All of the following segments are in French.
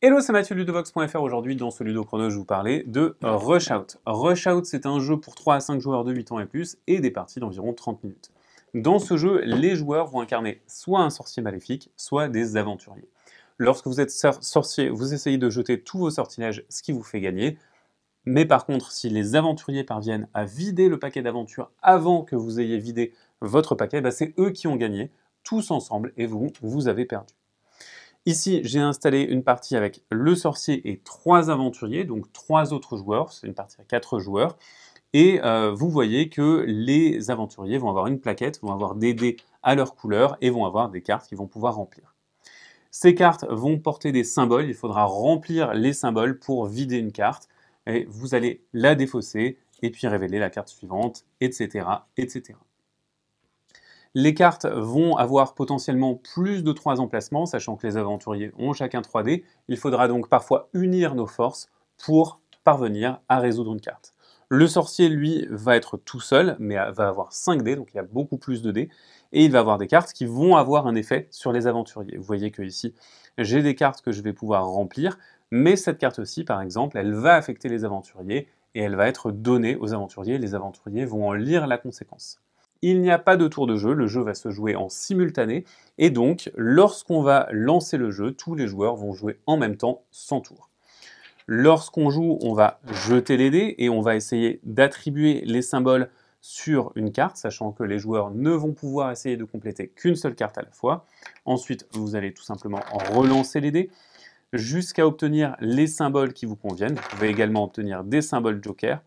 Hello, c'est Mathieu Ludovox.fr. Aujourd'hui, dans ce Ludo-Chrono, je vous parlais de Rush Out. Rush Out, c'est un jeu pour 3 à 5 joueurs de 8 ans et plus et des parties d'environ 30 minutes. Dans ce jeu, les joueurs vont incarner soit un sorcier maléfique, soit des aventuriers. Lorsque vous êtes sorcier, vous essayez de jeter tous vos sortilèges, ce qui vous fait gagner. Mais par contre, si les aventuriers parviennent à vider le paquet d'aventures avant que vous ayez vidé votre paquet, bah, c'est eux qui ont gagné, tous ensemble, et vous, vous avez perdu. Ici, j'ai installé une partie avec le sorcier et trois aventuriers, donc trois autres joueurs, c'est une partie à quatre joueurs. Et euh, vous voyez que les aventuriers vont avoir une plaquette, vont avoir des dés à leur couleur et vont avoir des cartes qu'ils vont pouvoir remplir. Ces cartes vont porter des symboles, il faudra remplir les symboles pour vider une carte, et vous allez la défausser, et puis révéler la carte suivante, etc. etc. Les cartes vont avoir potentiellement plus de 3 emplacements, sachant que les aventuriers ont chacun 3 dés. Il faudra donc parfois unir nos forces pour parvenir à résoudre une carte. Le sorcier, lui, va être tout seul, mais va avoir 5 dés, donc il y a beaucoup plus de dés, et il va avoir des cartes qui vont avoir un effet sur les aventuriers. Vous voyez que ici, j'ai des cartes que je vais pouvoir remplir, mais cette carte-ci, par exemple, elle va affecter les aventuriers, et elle va être donnée aux aventuriers, les aventuriers vont en lire la conséquence. Il n'y a pas de tour de jeu, le jeu va se jouer en simultané et donc lorsqu'on va lancer le jeu, tous les joueurs vont jouer en même temps sans tour. Lorsqu'on joue, on va jeter les dés et on va essayer d'attribuer les symboles sur une carte, sachant que les joueurs ne vont pouvoir essayer de compléter qu'une seule carte à la fois. Ensuite, vous allez tout simplement relancer les dés jusqu'à obtenir les symboles qui vous conviennent. Vous pouvez également obtenir des symboles joker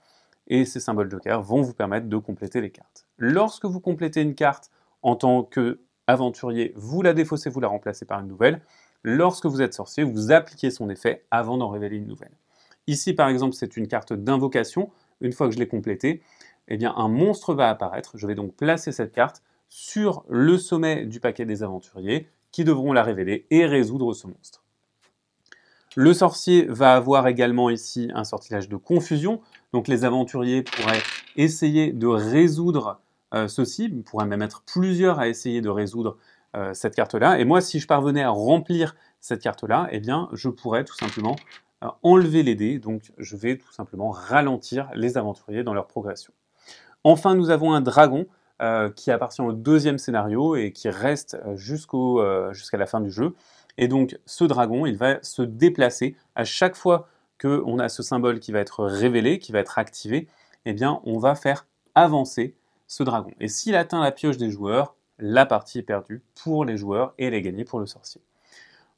et ces symboles joker vont vous permettre de compléter les cartes. Lorsque vous complétez une carte en tant qu'aventurier, vous la défaussez, vous la remplacez par une nouvelle. Lorsque vous êtes sorcier, vous appliquez son effet avant d'en révéler une nouvelle. Ici, par exemple, c'est une carte d'invocation. Une fois que je l'ai complétée, eh bien, un monstre va apparaître. Je vais donc placer cette carte sur le sommet du paquet des aventuriers qui devront la révéler et résoudre ce monstre. Le sorcier va avoir également ici un sortilège de confusion. Donc les aventuriers pourraient essayer de résoudre euh, ceci, ils pourraient même être plusieurs à essayer de résoudre euh, cette carte-là. Et moi, si je parvenais à remplir cette carte-là, eh bien, je pourrais tout simplement euh, enlever les dés. Donc je vais tout simplement ralentir les aventuriers dans leur progression. Enfin, nous avons un dragon qui appartient au deuxième scénario et qui reste jusqu'à la fin du jeu. Et donc ce dragon, il va se déplacer à chaque fois qu'on a ce symbole qui va être révélé, qui va être activé, eh bien on va faire avancer ce dragon. Et s'il atteint la pioche des joueurs, la partie est perdue pour les joueurs et elle est gagnée pour le sorcier.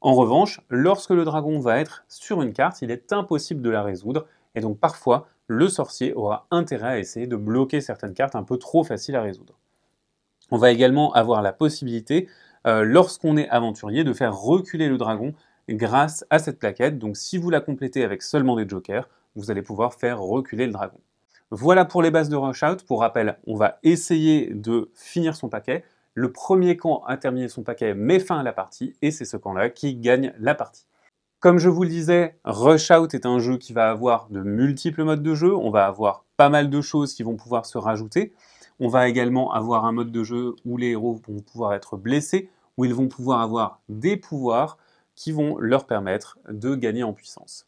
En revanche, lorsque le dragon va être sur une carte, il est impossible de la résoudre et donc parfois le sorcier aura intérêt à essayer de bloquer certaines cartes un peu trop faciles à résoudre. On va également avoir la possibilité euh, lorsqu'on est aventurier, de faire reculer le dragon grâce à cette plaquette. Donc si vous la complétez avec seulement des jokers, vous allez pouvoir faire reculer le dragon. Voilà pour les bases de Rush Out. Pour rappel, on va essayer de finir son paquet. Le premier camp à terminer son paquet met fin à la partie et c'est ce camp-là qui gagne la partie. Comme je vous le disais, Rush Out est un jeu qui va avoir de multiples modes de jeu. On va avoir pas mal de choses qui vont pouvoir se rajouter. On va également avoir un mode de jeu où les héros vont pouvoir être blessés, où ils vont pouvoir avoir des pouvoirs qui vont leur permettre de gagner en puissance.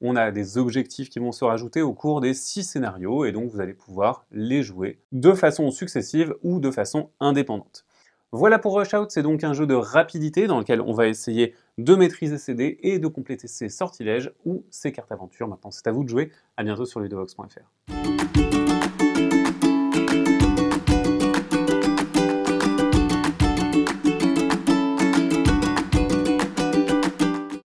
On a des objectifs qui vont se rajouter au cours des six scénarios et donc vous allez pouvoir les jouer de façon successive ou de façon indépendante. Voilà pour Rush Out, c'est donc un jeu de rapidité dans lequel on va essayer de maîtriser ses dés et de compléter ses sortilèges ou ses cartes aventures. Maintenant, c'est à vous de jouer. À bientôt sur ludovox.fr.